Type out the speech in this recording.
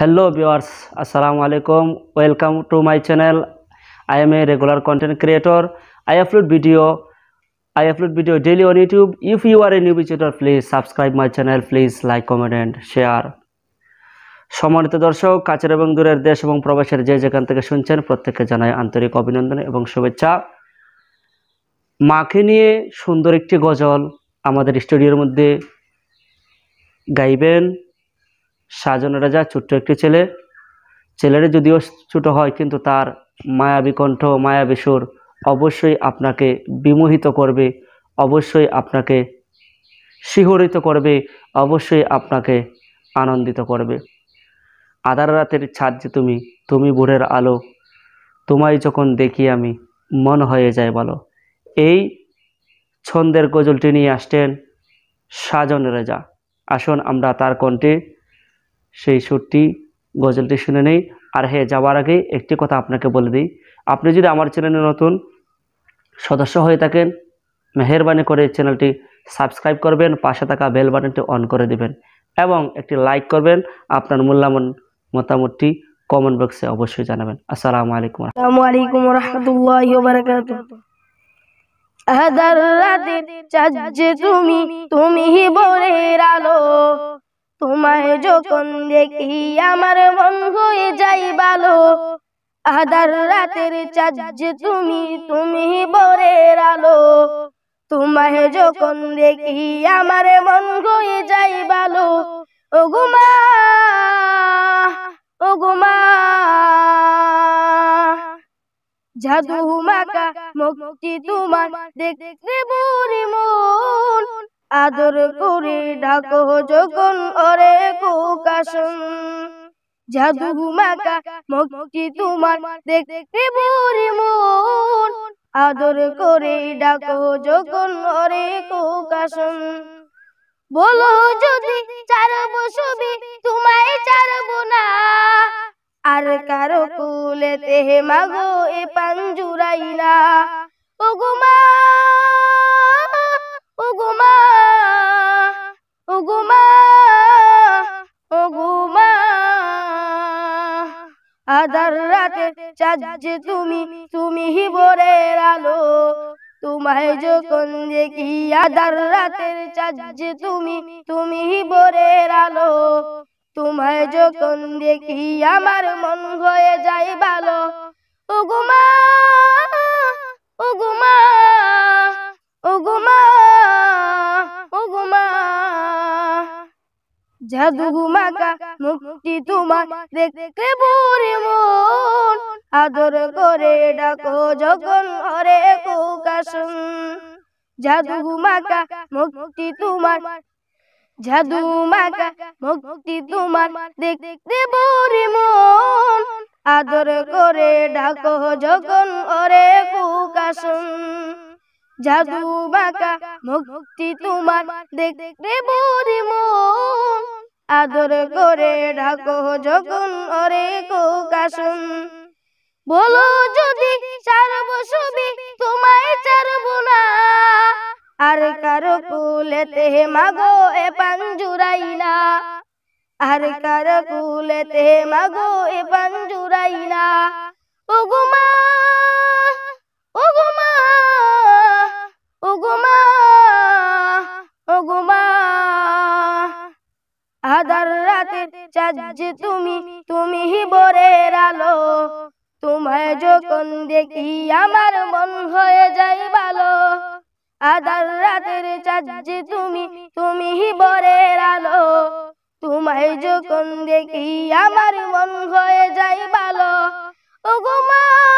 hello viewers আসসালামু আলাইকুম welcome to my channel I am a regular content creator I upload video I upload video daily on YouTube if you are a new visitor please subscribe my channel please like comment and share সম্মানিত দর্শক কাছের এবং দূরের দেশ এবং প্রবাসের যে যেখান থেকে শুনছেন প্রত্যেককে জানাই আন্তরিক অভিনন্দন এবং শুভেচ্ছা মাকে নিয়ে সুন্দর একটি গজল আমাদের স্টুডিওর মধ্যে গাইবেন সাজন রাজা ছোট্ট একটি ছেলে ছেলেটি যদিও ছোট হয় কিন্তু তার মায়াবী কণ্ঠ মায়াবী সুর অবশ্যই আপনাকে বিমোহিত করবে অবশ্যই আপনাকে শিহরিত করবে অবশ্যই আপনাকে আনন্দিত করবে আধার রাতের ছাদ যে তুমি তুমি ভোরের আলো তোমায় যখন দেখি আমি মন হয়ে যায় বলো এই ছন্দের গজলটি নিয়ে আসতেন সাজন রাজা আসুন আমরা তার কণ্ঠে সেই সুরটি গজলটি শুনে নেই আর হ্যাঁ যাওয়ার আগে একটি কথা আপনাকে বলে দিই আপনি যদি আমার চ্যানেলে নতুন সদস্য হয়ে থাকেন মেহরবানি করে চ্যানেলটি সাবস্ক্রাইব করবেন পাশে থাকা বেল বাটনটি অন করে দিবেন এবং একটি লাইক করবেন আপনার মূল্যায়ন মতামতটি কমেন্ট বক্সে অবশ্যই জানাবেন আসসালামু আলাইকুম আসসালামু আলাইকুম রাতে চাচ্ছে তুমি তুমি বলে আলো তোমায় যখন দেখি আমার মন হয়ে যাই ভালো আদার রাতের চাঁদ তুমি তুমি বরের আলো তোমায় যখন দেখি আমার মন হয়ে যাই ভালো ও গুমা ও গুমা জাদু মাকা মুক্তি তোমার দেখতে বুড়ি মন আদর করে ডাক যখন ওরে কুকাশন জাদু মাকা মুক্তি তোমার দেখতে বুড়ি মন আদর করে ডাক যখন ওরে কুকাশন বলো যদি চারব ছবি তোমায় চারব না আর কারো কুলেতে মাগো এ পাঞ্জুরাইলা ওগো মা আধার রাতে চাচ্ছে তুমি তুমি ভোরের আলো তোমায় যখন দেখি আধার রাতের চাচ্ছে তুমি তুমি ভোরের আলো তোমায় যখন দেখি আমার মন হয়ে যায় ভালো জাদু ঘুমাকা মুক্তি তোমার দেখতে বুড়ি মন আদর করে ডাকো যখন হরে কুকাশন জাদু ঘুমাকা মুক্তি তোমার জাদু মাকা মুক্তি তোমার দেখতে বুড়ি মন আদর করে ডাকো যখন ওরে কুকাশন জাদু বাঁকা মুক্তি তোমার দেখতে বুড়ি মন আদর করে ডাকো যখন ওরে কোকাশুন বলো যদি চারব সবে তোমায় চারব না আর কারো কুলেতে মাগো এ পাঞ্জুরাই না আর কারো কুলেতে মাগো এ ذرة তুমি তুমি আলো তোমায় যখন দেখি আমার মন হয়ে যাই ভালো আদার রাতের চাচ্ছে তুমি তুমি ভোরের আলো তোমায় যখন দেখি আমার মন হয়ে যাই ভালো ও